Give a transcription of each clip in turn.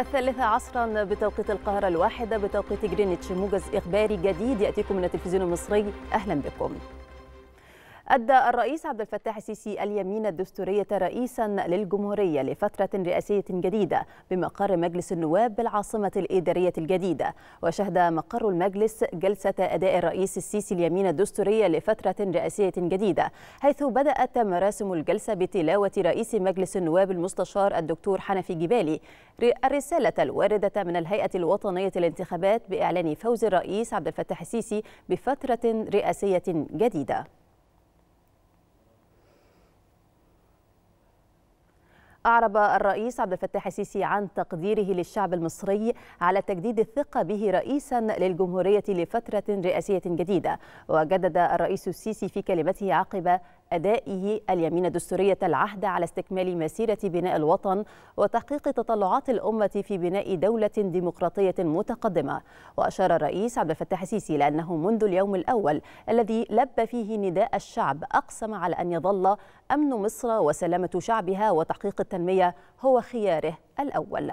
الثالثة عصرا بتوقيت القاهرة الواحدة بتوقيت جرينتش موجز إخباري جديد يأتيكم من التلفزيون المصري أهلا بكم أدى الرئيس عبد الفتاح السيسي اليمين الدستورية رئيسا للجمهورية لفترة رئاسية جديدة بمقر مجلس النواب بالعاصمة الإدارية الجديدة وشهد مقر المجلس جلسة أداء الرئيس السيسي اليمين الدستورية لفترة رئاسية جديدة حيث بدأت مراسم الجلسة بتلاوة رئيس مجلس النواب المستشار الدكتور حنفي جبالي الرسالة الواردة من الهيئة الوطنية للانتخابات بإعلان فوز الرئيس عبد الفتاح السيسي بفترة رئاسية جديدة أعرب الرئيس عبد الفتاح السيسي عن تقديره للشعب المصري على تجديد الثقة به رئيسا للجمهورية لفترة رئاسية جديدة وجدد الرئيس السيسي في كلمته عقب أدائه اليمين دستورية العهد على استكمال مسيرة بناء الوطن وتحقيق تطلعات الأمة في بناء دولة ديمقراطية متقدمة وأشار الرئيس عبد الفتاح السيسي لأنه منذ اليوم الأول الذي لبى فيه نداء الشعب أقسم على أن يظل أمن مصر وسلامة شعبها وتحقيق التنمية هو خياره الأول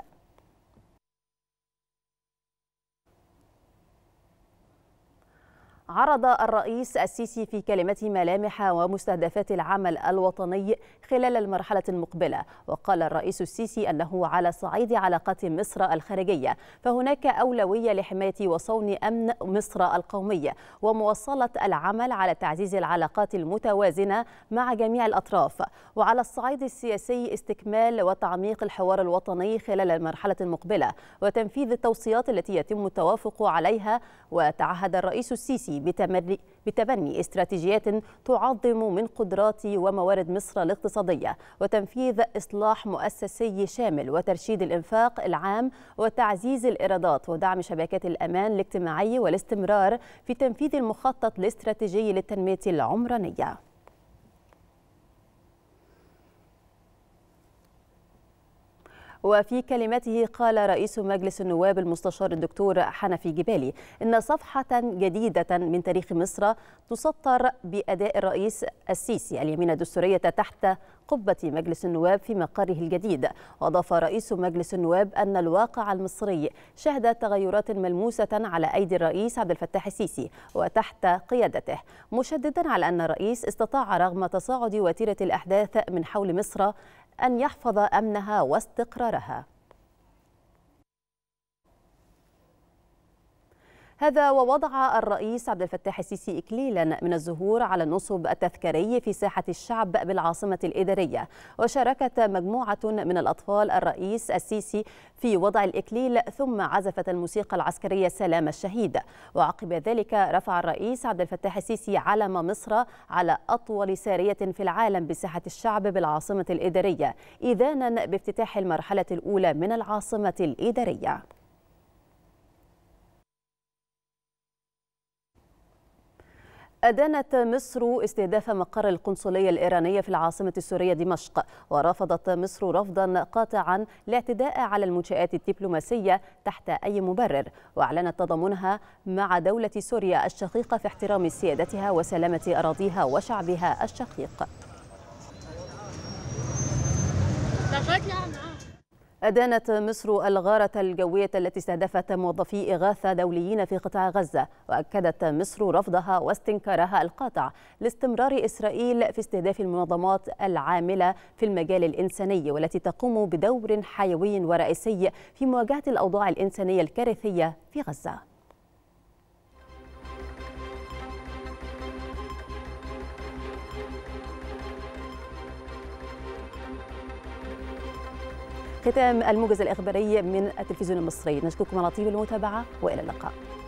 عرض الرئيس السيسي في كلمته ملامح ومستهدفات العمل الوطني خلال المرحلة المقبلة وقال الرئيس السيسي أنه على صعيد علاقات مصر الخارجية فهناك أولوية لحماية وصون أمن مصر القومية ومواصلة العمل على تعزيز العلاقات المتوازنة مع جميع الأطراف وعلى الصعيد السياسي استكمال وتعميق الحوار الوطني خلال المرحلة المقبلة وتنفيذ التوصيات التي يتم التوافق عليها وتعهد الرئيس السيسي بتبني استراتيجيات تعظم من قدرات وموارد مصر الاقتصادية وتنفيذ إصلاح مؤسسي شامل وترشيد الإنفاق العام وتعزيز الإيرادات ودعم شبكات الأمان الاجتماعي والاستمرار في تنفيذ المخطط الاستراتيجي للتنمية العمرانية وفي كلمته قال رئيس مجلس النواب المستشار الدكتور حنفي جبالي إن صفحة جديدة من تاريخ مصر تسطر بأداء الرئيس السيسي اليمين الدستورية تحت قبة مجلس النواب في مقره الجديد وأضاف رئيس مجلس النواب أن الواقع المصري شهد تغيرات ملموسة على أيدي الرئيس عبد الفتاح السيسي وتحت قيادته مشددا على أن الرئيس استطاع رغم تصاعد وتيرة الأحداث من حول مصر أن يحفظ أمنها واستقرارها هذا ووضع الرئيس عبد الفتاح السيسي إكليلا من الزهور على النصب التذكاري في ساحة الشعب بالعاصمة الإدارية وشاركت مجموعة من الأطفال الرئيس السيسي في وضع الإكليل ثم عزفت الموسيقى العسكرية سلام الشهيد وعقب ذلك رفع الرئيس عبد الفتاح السيسي علم مصر على أطول سارية في العالم بساحة الشعب بالعاصمة الإدارية إذانا بافتتاح المرحلة الأولى من العاصمة الإدارية أدانت مصر استهداف مقر القنصلية الإيرانية في العاصمة السورية دمشق ورفضت مصر رفضا قاطعا الاعتداء على المنشآت الدبلوماسية تحت أي مبرر وأعلنت تضامنها مع دولة سوريا الشقيقة في احترام سيادتها وسلامة أراضيها وشعبها الشقيق أدانت مصر الغارة الجوية التي استهدفت موظفي إغاثة دوليين في قطاع غزة وأكدت مصر رفضها واستنكارها القاطع لاستمرار إسرائيل في استهداف المنظمات العاملة في المجال الإنساني والتي تقوم بدور حيوي ورئيسي في مواجهة الأوضاع الإنسانية الكارثية في غزة ختام الموجز الإخباري من التلفزيون المصري نشكركم على طيب المتابعة وإلى اللقاء